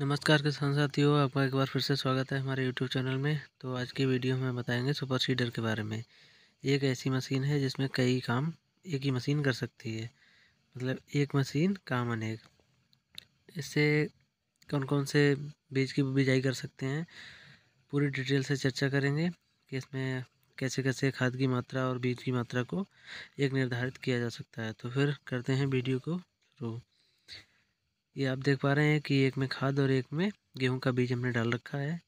नमस्कार किसान साथियों आपका एक बार फिर से स्वागत है हमारे यूट्यूब चैनल में तो आज की वीडियो में बताएंगे सुपर सीडर के बारे में एक ऐसी मशीन है जिसमें कई काम एक ही मशीन कर सकती है मतलब एक मशीन काम अनेक इससे कौन कौन से बीज की बिजाई कर सकते हैं पूरी डिटेल से चर्चा करेंगे कि इसमें कैसे कैसे खाद की मात्रा और बीज की मात्रा को एक निर्धारित किया जा सकता है तो फिर करते हैं वीडियो को शुरू ये आप देख पा रहे हैं कि एक में खाद और एक में गेहूं का बीज हमने डाल रखा है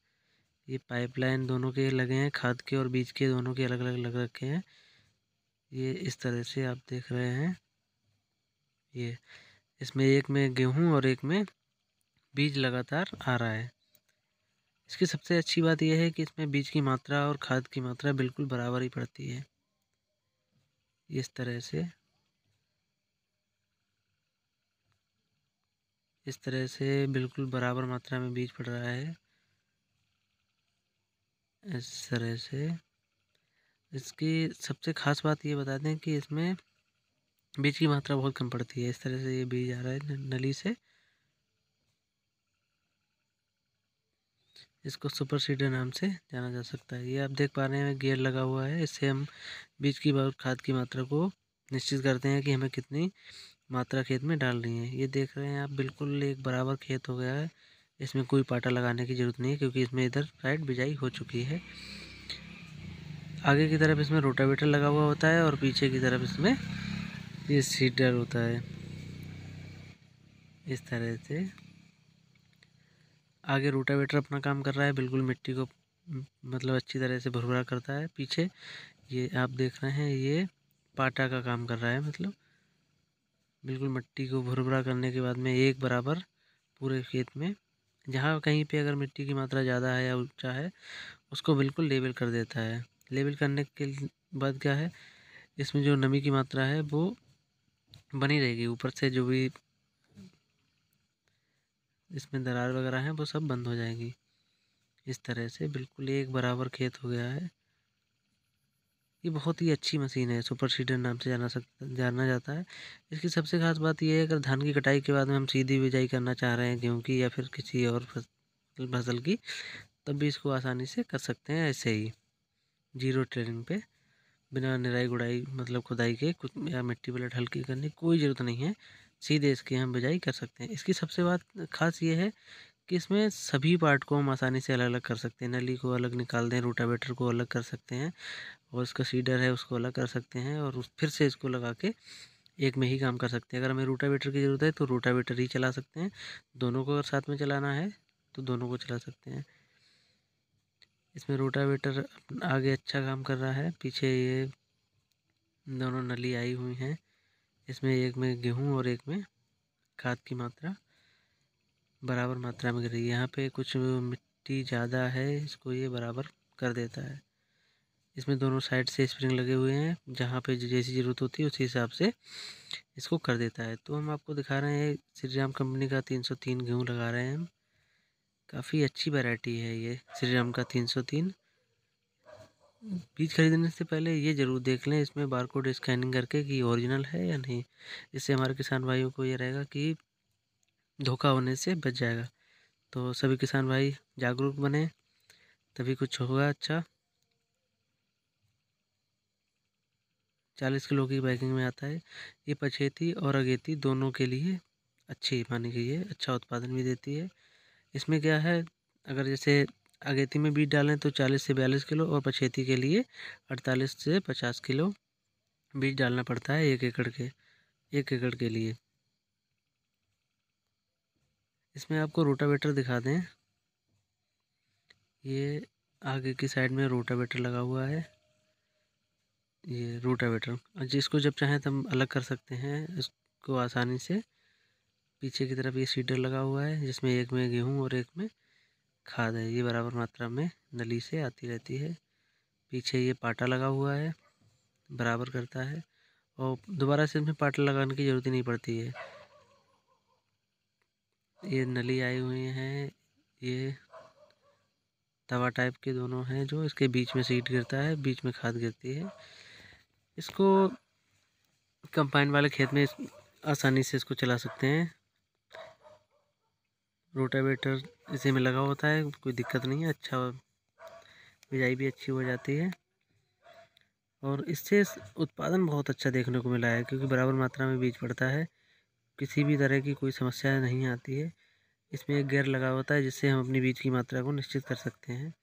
ये पाइपलाइन दोनों के लगे हैं खाद के और बीज के दोनों के अलग अलग लग रखे हैं ये इस तरह से आप देख रहे हैं ये इसमें एक में गेहूं और एक में बीज लगातार आ रहा है इसकी सबसे अच्छी बात यह है कि इसमें बीज की मात्रा और खाद की मात्रा बिल्कुल बराबर ही पड़ती है इस तरह से इस तरह से बिल्कुल बराबर मात्रा में बीज पड़ रहा है इस तरह से इसकी सबसे खास बात ये बता दें कि इसमें बीज की मात्रा बहुत कम पड़ती है इस तरह से ये बीज आ रहा है नली से इसको सुपर सीडर नाम से जाना जा सकता है ये आप देख पा रहे हैं गियर लगा हुआ है इससे हम बीज की खाद की मात्रा को निश्चित करते हैं कि हमें कितनी मात्रा खेत में डाल रही हैं ये देख रहे हैं आप बिल्कुल एक बराबर खेत हो गया है इसमें कोई पाटा लगाने की ज़रूरत नहीं है क्योंकि इसमें इधर साइड बिजाई हो चुकी है आगे की तरफ इसमें रोटावेटर लगा हुआ होता है और पीछे की तरफ इसमें ये सीडर होता है इस तरह से आगे रोटावेटर अपना काम कर रहा है बिल्कुल मिट्टी को मतलब अच्छी तरह से भुरभुरा करता है पीछे ये आप देख रहे हैं ये पाटा का काम कर रहा है मतलब बिल्कुल मिट्टी को भुरभुरा करने के बाद में एक बराबर पूरे खेत में जहाँ कहीं पे अगर मिट्टी की मात्रा ज़्यादा है या ऊंचा है उसको बिल्कुल लेबल कर देता है लेबल करने के बाद क्या है इसमें जो नमी की मात्रा है वो बनी रहेगी ऊपर से जो भी इसमें दरार वगैरह हैं वो सब बंद हो जाएंगी इस तरह से बिल्कुल एक बराबर खेत हो गया है ये बहुत ही अच्छी मशीन है सुपर सीडर नाम से जाना सक जाना जाता है इसकी सबसे खास बात यह है अगर धान की कटाई के बाद में हम सीधी बिजाई करना चाह रहे हैं गेहूँ की या फिर किसी और फसल की तब भी इसको आसानी से कर सकते हैं ऐसे ही जीरो ट्रेनिंग पे बिना निराई गुड़ाई मतलब खुदाई के कुछ या मिट्टी पलट हल्की करने की कोई ज़रूरत नहीं है सीधे इसकी हम बिजाई कर सकते हैं इसकी सबसे बात खास ये है कि इसमें सभी पार्ट को हम आसानी से अलग अलग कर सकते हैं नली को अलग निकाल दें रोटावेटर को अलग कर सकते हैं और इसका सीडर है उसको अलग कर सकते हैं और उस फिर से इसको लगा के एक में ही काम कर सकते हैं अगर हमें रोटावेटर की ज़रूरत है तो रोटावेटर ही चला सकते हैं दोनों को अगर साथ में चलाना है तो दोनों को चला सकते हैं इसमें रोटावेटर आगे अच्छा काम कर रहा है पीछे ये दोनों नली आई हुई हैं इसमें एक में गेहूं और एक में खाद की मात्रा बराबर मात्रा में गिर रही है यहाँ पर कुछ मिट्टी ज़्यादा है इसको ये बराबर कर देता है इसमें दोनों साइड से स्प्रिंग लगे हुए हैं जहाँ पे जैसी ज़रूरत होती है उसी हिसाब से इसको कर देता है तो हम आपको दिखा रहे हैं श्री राम कंपनी का तीन सौ तीन गेहूँ लगा रहे हैं हम काफ़ी अच्छी वैरायटी है ये श्री राम का तीन सौ तीन बीज खरीदने से पहले ये ज़रूर देख लें इसमें कोड स्कैनिंग करके कि ओरिजिनल है या नहीं इससे हमारे किसान भाइयों को ये रहेगा कि धोखा होने से बच जाएगा तो सभी किसान भाई जागरूक बने तभी कुछ होगा अच्छा चालीस किलो की पैकिंग में आता है ये पछेती और अगेती दोनों के लिए अच्छी मानी गई है अच्छा उत्पादन भी देती है इसमें क्या है अगर जैसे अगेती में बीज डालें तो चालीस से बयालीस किलो और पछेती के लिए अड़तालीस से पचास किलो बीज डालना पड़ता है एक एकड़ के एक एकड़ के लिए इसमें आपको रोटावेटर दिखा दें ये आगे की साइड में रोटावेटर लगा हुआ है ये एवेटर जिसको जब चाहें तब तो अलग कर सकते हैं इसको आसानी से पीछे की तरफ ये सीडर लगा हुआ है जिसमें एक में गेहूँ और एक में खाद है ये बराबर मात्रा में नली से आती रहती है पीछे ये पाटा लगा हुआ है बराबर करता है और दोबारा से इसमें पाटा लगाने की ज़रूरत ही नहीं पड़ती है ये नली आई हुई हैं ये तवा टाइप के दोनों हैं जो इसके बीच में सीट गिरता है बीच में खाद गिरती है इसको कंपाइन वाले खेत में आसानी से इसको चला सकते हैं रोटावेटर इसी में लगा होता है कोई दिक्कत नहीं है अच्छा बिजाई भी अच्छी हो जाती है और इससे उत्पादन बहुत अच्छा देखने को मिला है क्योंकि बराबर मात्रा में बीज पड़ता है किसी भी तरह की कोई समस्या नहीं आती है इसमें एक गेयर लगा होता है जिससे हम अपनी बीज की मात्रा को निश्चित कर सकते हैं